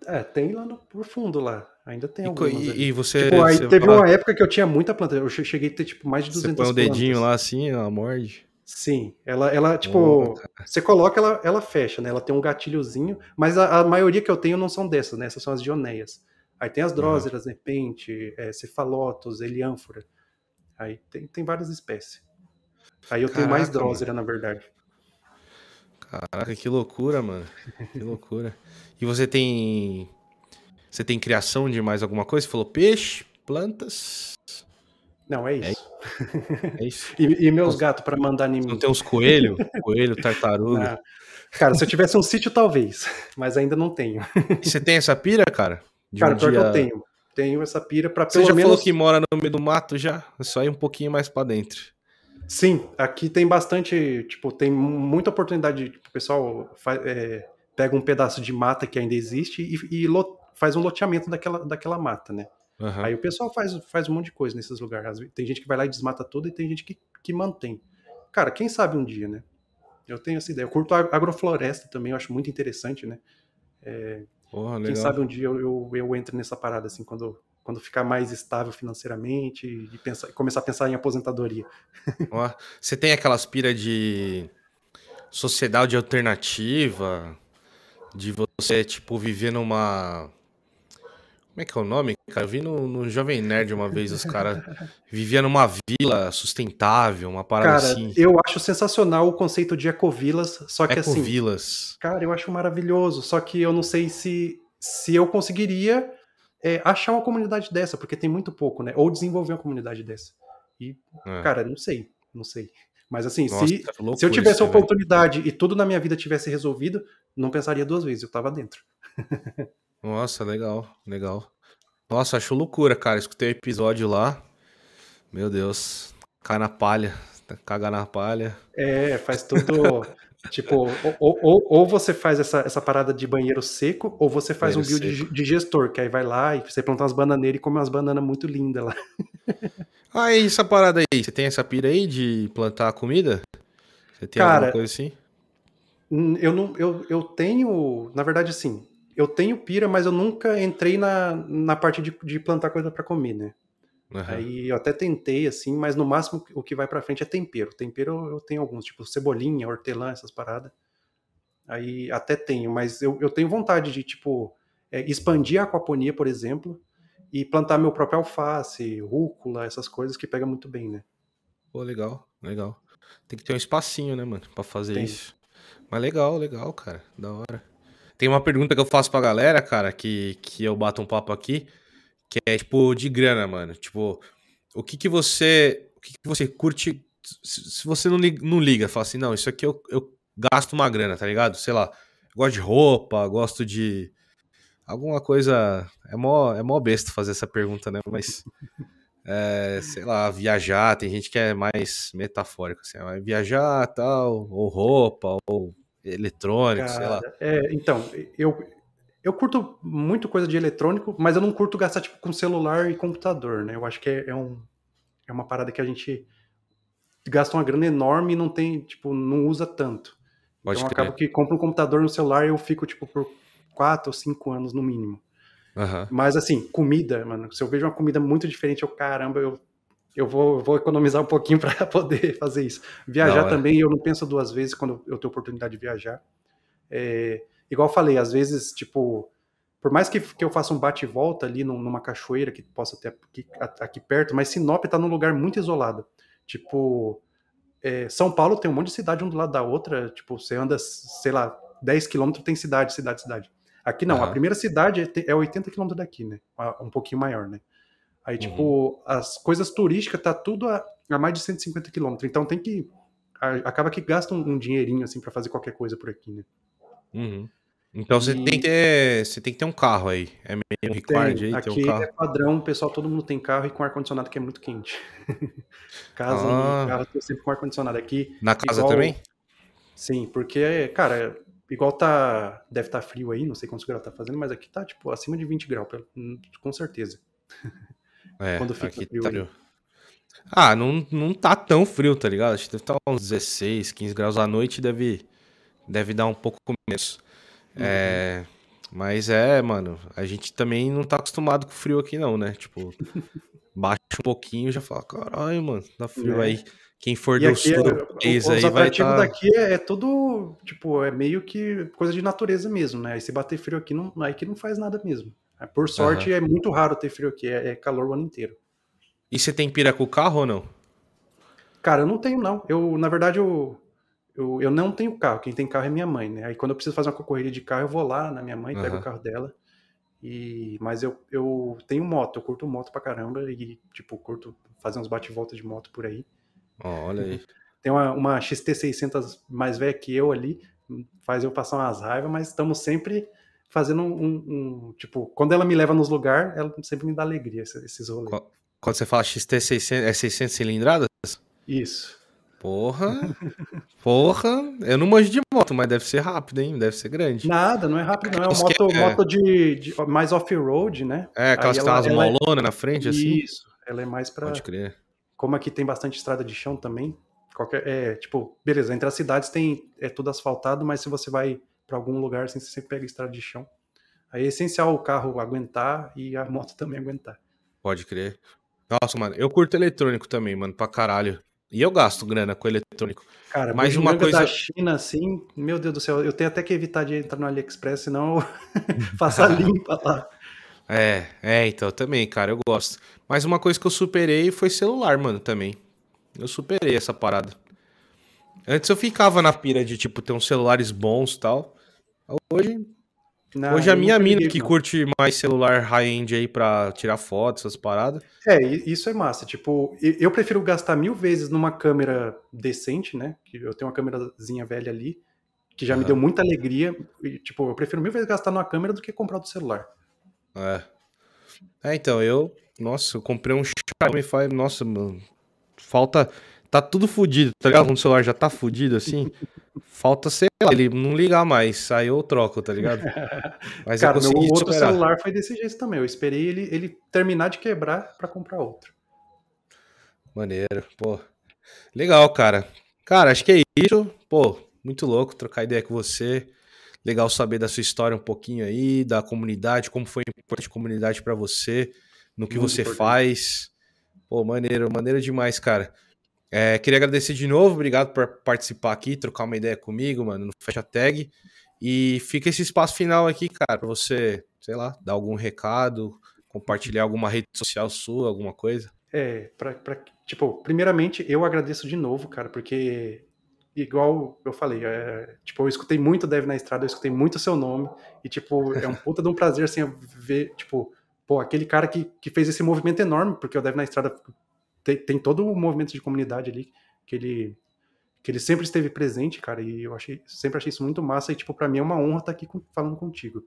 É, tem lá no fundo lá. Ainda tem algumas. E, e, você. Tipo, aí você teve fala... uma época que eu tinha muita planta. Eu cheguei a ter, tipo, mais de 200 plantas. Você põe um dedinho lá assim, ela morde. Sim, ela, ela tipo, oh, você coloca, ela, ela fecha, né? Ela tem um gatilhozinho, mas a, a, maioria que eu tenho não são dessas, né? Essas são as dioneias. Aí tem as dróseras, uhum. nepente, é, cefalotos, eliânfora. Aí tem, tem várias espécies. Aí eu Caraca, tenho mais drosera, mano. na verdade. Caraca, que loucura, mano. Que loucura. E você tem. Você tem criação de mais alguma coisa? Você falou peixe, plantas. Não, é, é isso. É, é isso. e, e, meus então, gatos para mandar animais. Não tem uns coelho? Coelho, tartaruga. Ah, cara, se eu tivesse um sítio, talvez. Mas ainda não tenho. E você tem essa pira, cara? De cara, um pior dia... que eu tenho tenho essa pira para pelo menos... Você já falou que mora no meio do mato já? É só aí um pouquinho mais para dentro. Sim, aqui tem bastante, tipo, tem muita oportunidade, tipo, o pessoal faz, é, pega um pedaço de mata que ainda existe e, e lot, faz um loteamento daquela, daquela mata, né? Uhum. Aí o pessoal faz, faz um monte de coisa nesses lugares. Tem gente que vai lá e desmata tudo e tem gente que, que mantém. Cara, quem sabe um dia, né? Eu tenho essa ideia. Eu curto agrofloresta também, eu acho muito interessante, né? É, Porra, Quem sabe um dia eu, eu, eu entro nessa parada, assim, quando quando ficar mais estável financeiramente e pensar, começar a pensar em aposentadoria. Ó, você tem aquela aspira de sociedade alternativa, de você, tipo, viver numa como é que é o nome, cara? Eu vi no, no Jovem Nerd uma vez os caras viviam numa vila sustentável, uma parada cara, assim. Eu acho sensacional o conceito de ecovilas, só que ecovilas. assim. Ecovilas. Cara, eu acho maravilhoso, só que eu não sei se, se eu conseguiria é, achar uma comunidade dessa, porque tem muito pouco, né? Ou desenvolver uma comunidade dessa. E, é. cara, não sei, não sei. Mas assim, Nossa, se, se eu tivesse isso, a oportunidade velho. e tudo na minha vida tivesse resolvido, não pensaria duas vezes, eu tava dentro. Nossa, legal, legal. Nossa, acho loucura, cara. Escutei o um episódio lá. Meu Deus, cai na palha. Cagar na palha. É, faz tudo. tipo, ou, ou, ou, você faz essa, essa parada de banheiro seco, ou você faz banheiro um build de, gestor, que aí vai lá e você planta umas bananeiras e come umas bananas muito lindas lá. ah, e essa parada aí? Você tem essa pira aí de plantar comida? Você tem cara, alguma coisa assim? Hum, eu não, eu, eu tenho, na verdade, assim, eu tenho pira, mas eu nunca entrei na, na parte de, de plantar coisa para comer, né? Uhum. Aí eu até tentei, assim, mas no máximo o que vai para frente é tempero. Tempero eu tenho alguns, tipo cebolinha, hortelã, essas paradas. Aí até tenho, mas eu, eu tenho vontade de, tipo, é, expandir a aquaponia, por exemplo, e plantar meu próprio alface, rúcula, essas coisas que pega muito bem, né? Pô, legal, legal. Tem que ter um espacinho, né, mano, pra fazer Tem. isso. Mas legal, legal, cara, da hora. Tem uma pergunta que eu faço pra galera, cara, que, que eu bato um papo aqui, que é tipo de grana, mano. Tipo, o que que você, o que, que você curte se você não liga, não liga, fala assim, não, isso aqui eu, eu gasto uma grana, tá ligado? Sei lá, gosto de roupa, gosto de alguma coisa. É mó, é mó besta fazer essa pergunta, né? Mas, é, sei lá, viajar, tem gente que é mais metafórica, assim, ah, viajar tal, ou roupa, ou eletrônico, Cara, sei lá. É, então, eu, eu curto muito coisa de eletrônico, mas eu não curto gastar tipo, com celular e computador, né? Eu acho que é, é, um, é uma parada que a gente gasta uma grana enorme e não tem, tipo, não usa tanto. Então, Pode então acabo que compro um computador e um celular e eu fico, tipo, por quatro ou cinco anos no mínimo. Uhum. Mas assim, comida, mano, se eu vejo uma comida muito diferente, eu caramba, eu eu vou, vou economizar um pouquinho para poder fazer isso. Viajar não, também, é. eu não penso duas vezes quando eu tenho oportunidade de viajar. É, igual eu falei, às vezes, tipo, por mais que, que eu faça um bate-volta ali numa cachoeira que possa ter aqui, aqui perto, mas Sinop está num lugar muito isolado. Tipo, é, São Paulo tem um monte de cidade um do lado da outra, tipo, você anda, sei lá, 10 quilômetros tem cidade, cidade, cidade. Aqui não, uhum. a primeira cidade é 80 é quilômetros daqui, né? Um pouquinho maior, né? Aí, tipo, uhum. tipo, as coisas turísticas tá tudo a, a mais de 150 quilômetros. Então tem que. A, acaba que gasta um, um dinheirinho, assim, para fazer qualquer coisa por aqui, né? Uhum. Então você tem que ter. tem que ter um carro aí. É meio required aí, aqui ter um carro. É padrão, pessoal, todo mundo tem carro e com ar-condicionado que é muito quente. casa, ah. carro, tô sempre com ar-condicionado aqui. Na casa igual... também? Sim, porque, cara, igual tá. Deve estar tá frio aí, não sei quantos graus tá fazendo, mas aqui tá, tipo, acima de 20 graus, com certeza. É, quando fica aqui frio. Tá Ah, não, não tá tão frio, tá ligado? Acho que deve estar tá uns 16, 15 graus à noite, deve, deve dar um pouco começo, é, Uhum. É, mas é, mano, a gente também não tá acostumado com frio aqui, não, né? Tipo, baixa um pouquinho já fala, caralho, mano, tá frio é. aí. Quem for e do é, sul país aí vai estar... Tá... daqui é, é todo, tipo, é meio que coisa de natureza mesmo, né? Aí se bater frio aqui, não, aí que não faz nada mesmo. É, por sorte, uhum. é muito raro ter frio aqui, é, é calor o ano inteiro. E você tem pira com o carro ou não? Cara, eu não tenho, não. Eu, na verdade, eu, eu, eu não tenho carro. Quem tem carro é minha mãe, né? Aí quando eu preciso fazer uma corrida de carro, eu vou lá na minha mãe, uhum. pego o carro dela. E, mas eu, eu tenho moto, eu curto moto pra caramba e, tipo, curto fazer uns bate-volta de moto por aí. olha aí. Tem uma, uma XT600 mais velha que eu ali, faz eu passar umas raivas, mas estamos sempre fazendo um, um, um tipo, quando ela me leva nos lugares, ela sempre me dá alegria, esses rolês. Quando você fala XT600, é 600 cilindradas? Isso. Porra, porra, eu não manjo de moto, mas deve ser rápido, hein? Deve ser grande. Nada, não é rápido, não. É uma moto, é... moto de, de mais off-road, né? É, aquelas que tem umas é molonas na frente, assim. Isso, ela é mais pra. Pode crer. Como aqui tem bastante estrada de chão também, qualquer. É, tipo, beleza, entre as cidades tem. É tudo asfaltado, mas se você vai para algum lugar, assim, você pegar pega estrada de chão. Aí é essencial o carro aguentar e a moto também aguentar. Pode crer. Nossa, mano, eu curto eletrônico também, mano, pra caralho. E eu gasto grana com eletrônico. Cara, mais uma coisa da China assim, meu Deus do céu, eu tenho até que evitar de entrar no AliExpress, senão eu faço limpa lá. É, é, então também, cara, eu gosto. Mas uma coisa que eu superei foi celular, mano, também. Eu superei essa parada. Antes eu ficava na pira de tipo ter uns celulares bons, tal. Hoje. Não, hoje a minha mina que não. curte mais celular high-end aí pra tirar fotos, essas paradas. É, isso é massa. Tipo, eu prefiro gastar mil vezes numa câmera decente, né? Que eu tenho uma câmerazinha velha ali, que já me deu muita alegria. E, tipo, eu prefiro mil vezes gastar numa câmera do que comprar do celular. É. É, então, eu. Nossa, eu comprei um Xiaomi então. Five. Nossa, mano. Falta tá tudo fudido, tá ligado? Quando o celular já tá fudido assim, falta, sei lá, ele não ligar mais, aí eu troco, tá ligado? Mas Cara, meu outro superar. celular foi desse jeito também. Eu esperei ele, ele terminar de quebrar para comprar outro. Maneiro, pô. Legal, cara. Cara, acho que é isso. Pô, muito louco trocar ideia com você. Legal saber da sua história um pouquinho aí, da comunidade, como foi importante a comunidade para você, no que muito você importante. faz. Pô, maneiro, maneiro demais, cara. É, queria agradecer de novo, obrigado por participar aqui, trocar uma ideia comigo, mano, no Fecha Tag. E fica esse espaço final aqui, cara, pra você, sei lá, dar algum recado, compartilhar alguma rede social sua, alguma coisa. É, pra, pra, tipo, primeiramente eu agradeço de novo, cara, porque igual eu falei, é, tipo, eu escutei muito Dev na Estrada, eu escutei muito seu nome, e tipo, é um puta de um prazer, assim, ver, tipo, pô, aquele cara que, que fez esse movimento enorme, porque o Dev na Estrada tem, tem todo o movimento de comunidade ali que ele que ele sempre esteve presente, cara, e eu achei, sempre achei isso muito massa, e, tipo, para mim é uma honra estar tá aqui falando contigo.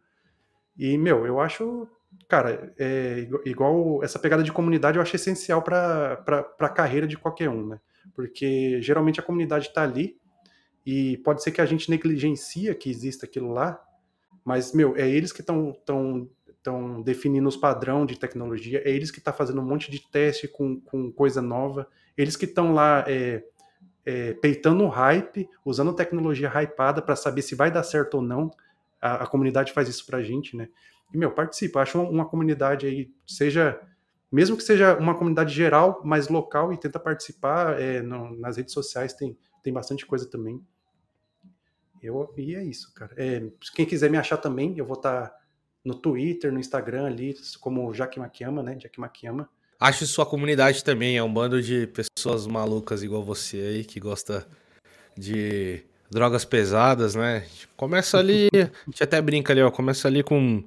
E, meu, eu acho, cara, é, igual essa pegada de comunidade eu acho essencial para a carreira de qualquer um, né? Porque geralmente a comunidade está ali e pode ser que a gente negligencia que exista aquilo lá, mas, meu, é eles que estão estão definindo os padrões de tecnologia, é eles que estão tá fazendo um monte de teste com, com coisa nova, eles que estão lá é, é, peitando o hype, usando tecnologia hypada para saber se vai dar certo ou não. A, a comunidade faz isso para a gente, né? E, meu, participa, acho uma, uma comunidade aí, seja mesmo que seja uma comunidade geral, mais local, e tenta participar é, no, nas redes sociais, tem, tem bastante coisa também. Eu, e é isso, cara. É, quem quiser me achar também, eu vou estar tá no Twitter, no Instagram ali, como Jack Maquiama, né? Jack Maquiama. Acho sua comunidade também, é um bando de pessoas malucas igual você aí, que gosta de drogas pesadas, né? Começa ali, a gente até brinca ali, ó, começa ali com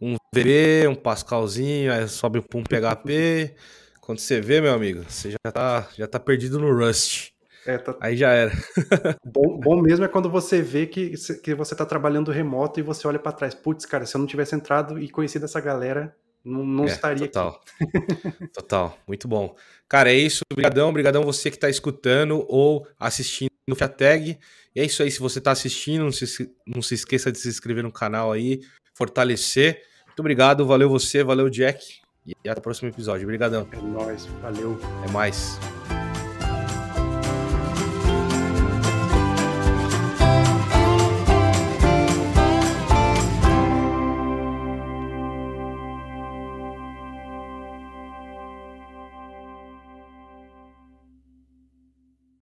um VB, um Pascalzinho, aí sobe um PHP. Quando você vê, meu amigo, você já tá, já tá perdido no Rust. É, tá... Aí já era. bom, bom mesmo é quando você vê que, que você tá trabalhando remoto e você olha para trás. Putz, cara, se eu não tivesse entrado e conhecido essa galera, não, não é, estaria total. aqui. total, muito bom. Cara, é isso. Obrigadão, obrigadão você que está escutando ou assistindo no Tag. E é isso aí. Se você está assistindo, não se, não se esqueça de se inscrever no canal aí, fortalecer. Muito obrigado, valeu você, valeu Jack. E até o próximo episódio. Obrigadão. É nóis, valeu. É mais.